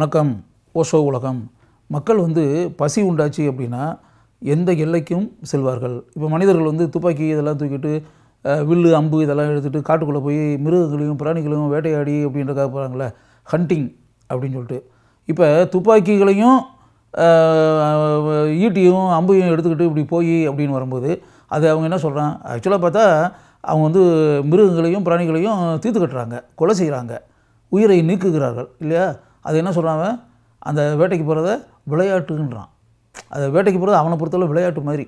வணக்கம் ஓஷோ உலகம் மக்கள் வந்து பசி உண்டாச்சு அப்படின்னா எந்த எல்லைக்கும் செல்வார்கள் இப்போ மனிதர்கள் வந்து துப்பாக்கி இதெல்லாம் தூக்கிட்டு வில்லு அம்பு இதெல்லாம் எடுத்துகிட்டு காட்டுக்குள்ளே போய் மிருகங்களையும் பிராணிகளையும் வேட்டையாடி அப்படின்றக்காக போகிறாங்களே ஹண்டிங் அப்படின்னு சொல்லிட்டு இப்போ துப்பாக்கிகளையும் ஈட்டியும் அம்பையும் எடுத்துக்கிட்டு இப்படி போய் அப்படின்னு வரும்போது அது அவங்க என்ன சொல்கிறான் ஆக்சுவலாக பார்த்தா அவங்க வந்து மிருகங்களையும் பிராணிகளையும் தீர்த்து கட்டுறாங்க கொலை செய்கிறாங்க உயிரை நீக்குகிறார்கள் இல்லையா அது என்ன சொல்கிறாங்க அந்த வேட்டைக்கு போகிறத விளையாட்டுன்றான் அது வேட்டைக்கு போகிறது அவனை பொறுத்தளவு விளையாட்டு மாதிரி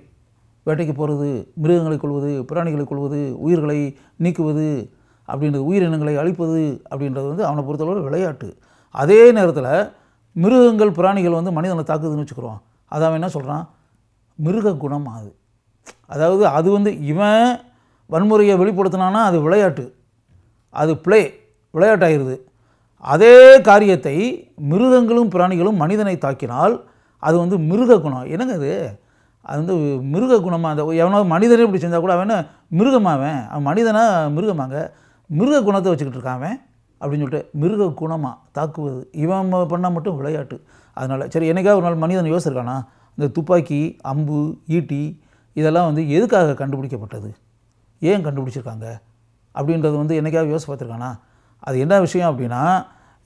வேட்டைக்கு போகிறது மிருகங்களை கொள்வது பிராணிகளை கொள்வது உயிர்களை நீக்குவது அப்படின்றது உயிரினங்களை அழிப்பது அப்படின்றது வந்து அவனை பொறுத்தளவு விளையாட்டு அதே நேரத்தில் மிருகங்கள் பிராணிகள் வந்து மனிதனை தாக்குதுன்னு வச்சுக்கிறோம் அதை அவன் என்ன சொல்கிறான் மிருக குணம் அது அதாவது அது வந்து இவன் வன்முறையை வெளிப்படுத்தினான்னா அது விளையாட்டு அது பிளே விளையாட்டாயிருது அதே காரியத்தை மிருகங்களும் பிராணிகளும் மனிதனை தாக்கினால் அது வந்து மிருக குணம் என்னங்க அது அது வந்து மிருக குணமாக அந்த எவனாவது மனிதனே இப்படி செஞ்சால் கூட அவன் மிருகமாவன் அவன் மனிதனாக மிருகமாங்க மிருக குணத்தை வச்சுக்கிட்டு இருக்காவன் அப்படின்னு சொல்லிட்டு மிருக குணமாக தாக்குவது இவன் பண்ணால் மட்டும் விளையாட்டு அதனால் சரி என்றைக்காக ஒரு நாள் மனிதன் யோசிச்சிருக்கானா இந்த துப்பாக்கி அம்பு ஈட்டி இதெல்லாம் வந்து எதுக்காக கண்டுபிடிக்கப்பட்டது ஏன் கண்டுபிடிச்சிருக்காங்க அப்படின்றது வந்து என்னைக்காவது யோசிச்சு பார்த்துருக்கானா அது என்ன விஷயம் அப்படின்னா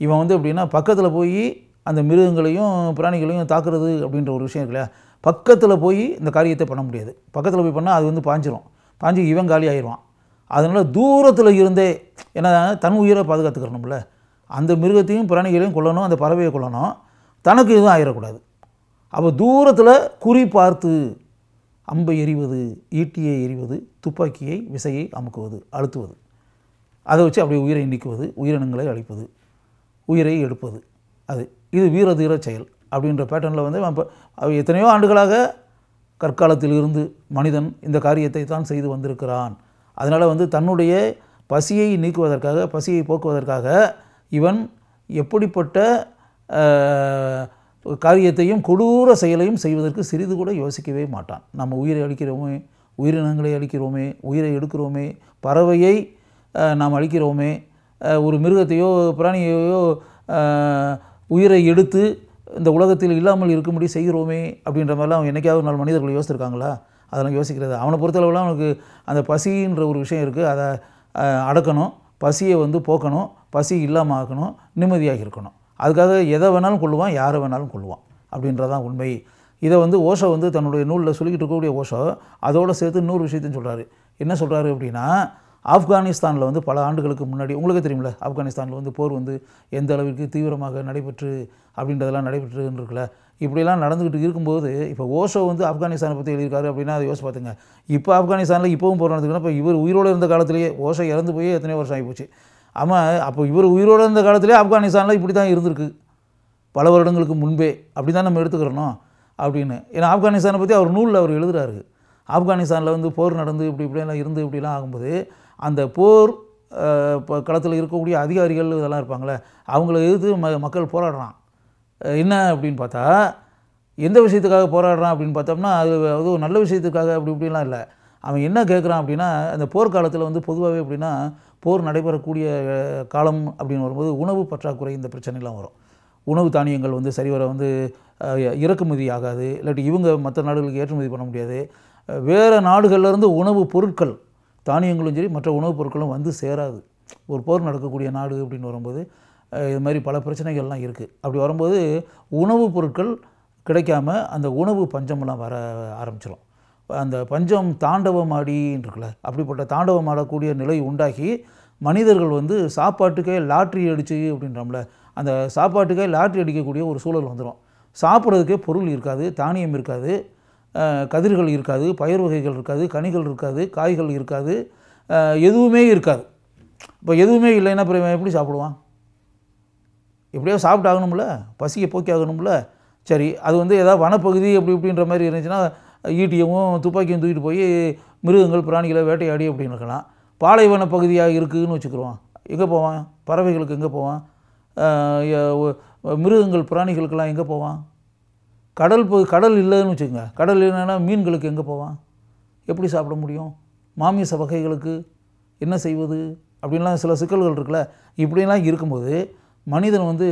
இவன் வந்து எப்படின்னா பக்கத்தில் போய் அந்த மிருகங்களையும் பிராணிகளையும் தாக்குறது அப்படின்ற ஒரு விஷயம் இருக்குல்ல பக்கத்தில் போய் இந்த காரியத்தை பண்ண முடியாது பக்கத்தில் போய் பண்ணால் அது வந்து பாஞ்சிரும் பாஞ்சி இவன் காலி ஆயிடுவான் அதனால் தூரத்தில் இருந்தே என்ன தன் உயிரை பாதுகாத்துக்கிறணும்ல அந்த மிருகத்தையும் பிராணிகளையும் கொல்லணும் அந்த பறவையை கொல்லணும் தனக்கு எதுவும் ஆயிடக்கூடாது அப்போ தூரத்தில் குறி பார்த்து அம்பை எறிவது ஈட்டியை எறிவது துப்பாக்கியை விசையை அமுக்குவது அழுத்துவது அதை வச்சு அப்படி உயிரை நீக்குவது உயிரினங்களை அழிப்பது உயிரை எடுப்பது அது இது வீர தீர செயல் அப்படின்ற பேட்டர்னில் வந்து இப்போ எத்தனையோ ஆண்டுகளாக கற்காலத்தில் இருந்து மனிதன் இந்த காரியத்தை தான் செய்து வந்திருக்கிறான் அதனால் வந்து தன்னுடைய பசியை நீக்குவதற்காக பசியை போக்குவதற்காக இவன் எப்படிப்பட்ட காரியத்தையும் கொடூர செயலையும் செய்வதற்கு சிறிது கூட யோசிக்கவே மாட்டான் நம்ம உயிரை அழிக்கிறோமே உயிரினங்களை அழிக்கிறோமே உயிரை எடுக்கிறோமே பறவையை நாம் அழிக்கிறோமே ஒரு மிருகத்தையோ பிராணியையோ உயிரை எடுத்து இந்த உலகத்தில் இல்லாமல் இருக்கும்படி செய்கிறோமே அப்படின்ற மாதிரிலாம் அவன் என்றைக்காவது நாள் மனிதர்கள் யோசிச்சிருக்காங்களா அதெல்லாம் யோசிக்கிறது அவனை பொறுத்தளவுலாம் அவனுக்கு அந்த பசின்ற ஒரு விஷயம் இருக்குது அதை அடக்கணும் பசியை வந்து போக்கணும் பசி இல்லாமல் ஆக்கணும் நிம்மதியாக இருக்கணும் அதுக்காக எதை வேணாலும் கொள்ளுவான் யாரை வேணாலும் கொள்ளுவான் அப்படின்றதான் உண்மை இதை வந்து ஓஷோ வந்து தன்னுடைய நூலில் சொல்லிக்கிட்டு இருக்கக்கூடிய ஓஷோ அதோடு சேர்த்து இன்னொரு விஷயத்தையும் சொல்கிறாரு என்ன சொல்கிறாரு அப்படின்னா ஆப்கானிஸ்தானில் வந்து பல ஆண்டுகளுக்கு முன்னாடி உங்களுக்கு தெரியுமில்ல ஆப்கானிஸ்தானில் வந்து போர் வந்து எந்த அளவிற்கு தீவிரமாக நடைபெற்று அப்படின்றதெல்லாம் நடைபெற்றுருக்குல்ல இப்படிலாம் நடந்துக்கிட்டு இருக்கும்போது இப்போ ஓஷோ வந்து ஆப்கானிஸ்தானை பற்றி எழுதியிருக்காரு அப்படின்னா அதை யோசிச்சு பார்த்துங்க இப்போ ஆப்கானிஸ்தானில் இப்போவும் போர் நடந்துக்கணும் இப்போ இவர் உயிரோடு இருந்த காலத்திலேயே ஓஷோ இறந்து போய் எத்தனையோ வருஷம் ஆகிப்போச்சு ஆமாம் அப்போ இவர் உயிரோடு இருந்த காலத்திலே ஆப்கானிஸ்தானில் இப்படி தான் இருந்திருக்கு பல வருடங்களுக்கு முன்பே அப்படி தான் நம்ம எடுத்துக்கிறோம் அப்படின்னு ஏன்னா ஆப்கானிஸ்தானை பற்றி அவர் நூலில் அவர் எழுதுகிறாரு ஆப்கானிஸ்தானில் வந்து போர் நடந்து இப்படி இப்படியெல்லாம் இருந்து இப்படிலாம் ஆகும்போது அந்த போர் களத்தில் இருக்கக்கூடிய அதிகாரிகள் இதெல்லாம் இருப்பாங்களே அவங்கள எதிர்த்து ம மக்கள் போராடுறான் என்ன அப்படின்னு பார்த்தா எந்த விஷயத்துக்காக போராடுறான் அப்படின்னு பார்த்தோம்னா அது அது நல்ல விஷயத்துக்காக அப்படி இப்படிலாம் இல்லை அவன் என்ன கேட்குறான் அப்படின்னா அந்த போர்க்காலத்தில் வந்து பொதுவாகவே அப்படின்னா போர் நடைபெறக்கூடிய காலம் அப்படின்னு வரும்போது உணவு பற்றாக்குறை இந்த பிரச்சனைலாம் வரும் உணவு தானியங்கள் வந்து சரிவர வந்து இறக்குமதி ஆகாது இல்லாட்டி இவங்க மற்ற நாடுகளுக்கு ஏற்றுமதி பண்ண முடியாது வேறு நாடுகள்லேருந்து உணவு பொருட்கள் தானியங்களும் சரி மற்ற உணவுப் பொருட்களும் வந்து சேராது ஒரு போர் நடக்கக்கூடிய நாடு அப்படின்னு வரும்போது இது மாதிரி பல பிரச்சனைகள்லாம் இருக்குது அப்படி வரும்போது உணவுப் பொருட்கள் கிடைக்காம அந்த உணவு பஞ்சமெல்லாம் வர ஆரம்பிச்சிடும் அந்த பஞ்சம் தாண்டவம் ஆடின்னு அப்படிப்பட்ட தாண்டவம் ஆடக்கூடிய நிலை உண்டாகி மனிதர்கள் வந்து சாப்பாட்டுக்கே லாட்ரி அடிச்சு அப்படின்றோம்ல அந்த சாப்பாட்டுக்கே லாட்ரி அடிக்கக்கூடிய ஒரு சூழல் வந்துடும் சாப்பிட்றதுக்கே பொருள் இருக்காது தானியம் இருக்காது கதிர்கள் இருக்காது பயிர் வகைகள் இருக்காது கனிகள் இருக்காது காய்கள் இருக்காது எதுவுமே இருக்காது இப்போ எதுவுமே இல்லைன்னா அப்புறம் எப்படி சாப்பிடுவான் எப்படியோ சாப்பிட்டாகணும்ல பசியை போக்கி ஆகணும்ல சரி அது வந்து ஏதாவது வனப்பகுதி அப்படி இப்படின்ற மாதிரி இருந்துச்சுன்னா ஈட்டியமும் துப்பாக்கியும் தூக்கிட்டு போய் மிருகங்கள் பிராணிகளை வேட்டையாடி அப்படின்னு இருக்கலாம் பாலைவன பகுதியாக இருக்குதுன்னு வச்சுக்கிறோம் எங்கே போவான் பறவைகளுக்கு எங்கே போவான் மிருகங்கள் பிராணிகளுக்கெல்லாம் எங்கே போவான் கடல் போ கடல் இல்லைன்னு வச்சுக்கோங்க கடல் இல்லைன்னா மீன்களுக்கு எங்கே போவான் எப்படி சாப்பிட முடியும் மாமிச வகைகளுக்கு என்ன செய்வது அப்படின்லாம் சில சிக்கல்கள் இருக்குல்ல இப்படிலாம் இருக்கும்போது மனிதன் வந்து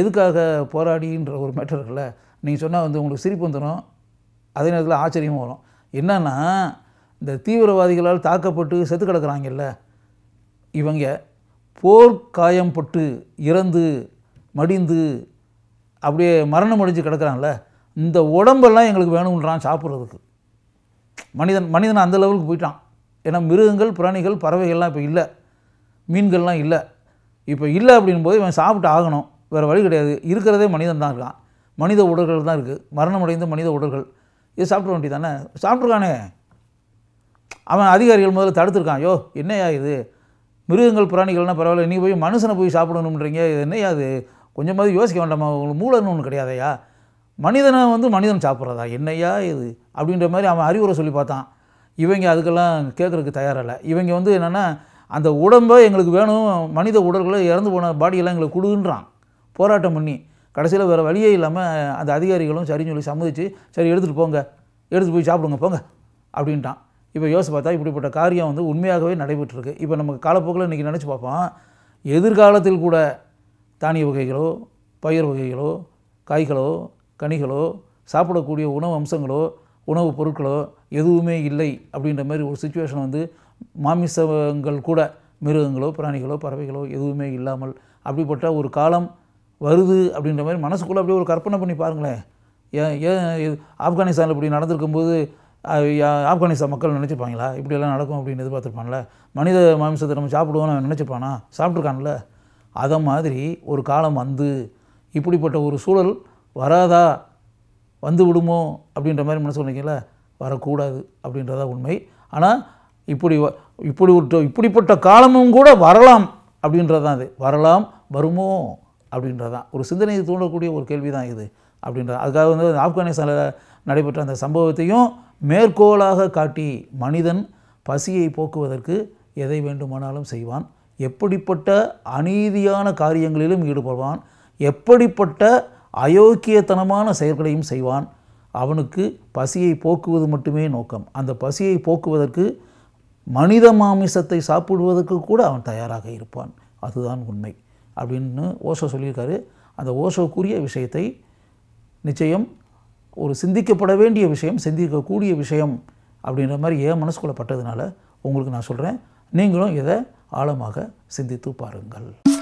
எதுக்காக போராடின்ற ஒரு மேட்டர் இருக்குல்ல நீங்கள் சொன்னால் வந்து உங்களுக்கு சிரிப்பு வந்துடும் அதே நேரத்தில் ஆச்சரியமும் வரும் என்னென்னா இந்த தீவிரவாதிகளால் தாக்கப்பட்டு செத்து கிடக்கிறாங்கல்ல இவங்க போர்க்காயம் பட்டு இறந்து மடிந்து அப்படியே மரணம் அடைஞ்சு கிடக்கிறான்ல இந்த உடம்பெல்லாம் எங்களுக்கு வேணுன்றான் சாப்பிட்றதுக்கு மனிதன் மனிதன் அந்த லெவலுக்கு போயிட்டான் ஏன்னா மிருகங்கள் பிராணிகள் பறவைகள்லாம் இப்போ இல்லை மீன்கள்லாம் இல்லை இப்போ இல்லை அப்படின் போது இவன் சாப்பிட்டு ஆகணும் வேறு வழி கிடையாது இருக்கிறதே மனிதன் தான் இருக்கான் மனித உடல்கள் தான் இருக்குது மரணம் அடைந்த மனித உடல்கள் இது சாப்பிட வேண்டியது தானே சாப்பிட்ருக்கானே அவன் அதிகாரிகள் முதல்ல தடுத்துருக்கான் யோ என்னையா இது மிருகங்கள் பிராணிகள்னால் பரவாயில்ல நீ போய் மனுஷனை போய் சாப்பிடணும்ன்றீங்க இது என்னையா அது கொஞ்சமாவது யோசிக்க வேண்டாமா உங்களுக்கு மூளைன்னு ஒன்று கிடையாதையா மனிதனை வந்து மனிதன் சாப்பிட்றதா என்னையா இது அப்படின்ற மாதிரி அவன் அறிவுரை சொல்லி பார்த்தான் இவங்க அதுக்கெல்லாம் கேட்குறதுக்கு தயாரில்லை இவங்க வந்து என்னென்னா அந்த உடம்பை எங்களுக்கு வேணும் மனித உடல்களை இறந்து போன பாடியெல்லாம் எங்களுக்கு கொடுன்றான் போராட்டம் பண்ணி கடைசியில் வேறு வழியே இல்லாமல் அந்த அதிகாரிகளும் சரின்னு சொல்லி சம்மதிச்சு சரி எடுத்துகிட்டு போங்க எடுத்துகிட்டு போய் சாப்பிடுங்க போங்க அப்படின்ட்டான் இப்போ யோசிச்சு பார்த்தா இப்படிப்பட்ட காரியம் வந்து உண்மையாகவே நடைபெற்றிருக்கு இப்போ நமக்கு காலப்போக்கில் இன்றைக்கி நினச்சி பார்ப்போம் எதிர்காலத்தில் கூட தானிய வகைகளோ பயிர் வகைகளோ காய்களோ கனிகளோ சாப்பிடக்கூடிய உணவு அம்சங்களோ உணவுப் பொருட்களோ எதுவுமே இல்லை அப்படின்ற மாதிரி ஒரு சுச்சுவேஷன் வந்து மாமிசங்கள் கூட மிருகங்களோ பிராணிகளோ பறவைகளோ எதுவுமே இல்லாமல் அப்படிப்பட்ட ஒரு காலம் வருது அப்படின்ற மாதிரி மனசுக்குள்ளே அப்படியே ஒரு கற்பனை பண்ணி பாருங்களேன் ஏன் ஏன் ஆப்கானிஸ்தானில் இப்படி நடந்திருக்கும்போது ஆப்கானிஸ்தான் மக்கள் நினச்சிருப்பாங்களா இப்படியெல்லாம் நடக்கும் அப்படின்னு எதிர்பார்த்துருப்பாங்களே மனித மாமிசத்தை நம்ம சாப்பிடுவோம்னு நினச்சிருப்பானா சாப்பிட்ருக்கான்ல அதை மாதிரி ஒரு காலம் வந்து இப்படிப்பட்ட ஒரு சூழல் வராதா வந்து விடுமோ அப்படின்ற மாதிரி மனசு சொன்னீங்கள வரக்கூடாது அப்படின்றதா உண்மை ஆனால் இப்படி இப்படி ஒரு இப்படிப்பட்ட காலமும் கூட வரலாம் அப்படின்றது தான் அது வரலாம் வருமோ அப்படின்றது தான் ஒரு சிந்தனையை தூண்டக்கூடிய ஒரு கேள்வி தான் இது அப்படின்றது அதுக்காக வந்து ஆப்கானிஸ்தானில் நடைபெற்ற அந்த சம்பவத்தையும் மேற்கோளாக காட்டி மனிதன் பசியை போக்குவதற்கு எதை வேண்டுமானாலும் செய்வான் எப்படிப்பட்ட அநீதியான காரியங்களிலும் ஈடுபடுவான் எப்படிப்பட்ட அயோக்கியத்தனமான செயல்களையும் செய்வான் அவனுக்கு பசியை போக்குவது மட்டுமே நோக்கம் அந்த பசியை போக்குவதற்கு மனித மாமிசத்தை சாப்பிடுவதற்கு கூட அவன் தயாராக இருப்பான் அதுதான் உண்மை அப்படின்னு ஓஷோ சொல்லியிருக்காரு அந்த ஓஷோக்குரிய விஷயத்தை நிச்சயம் ஒரு சிந்திக்கப்பட வேண்டிய விஷயம் சிந்திக்கக்கூடிய விஷயம் அப்படின்ற மாதிரி ஏன் மனசுக்குள்ளே பட்டதுனால உங்களுக்கு நான் சொல்கிறேன் நீங்களும் இதை ஆழமாக சிந்தித்து பாருங்கள்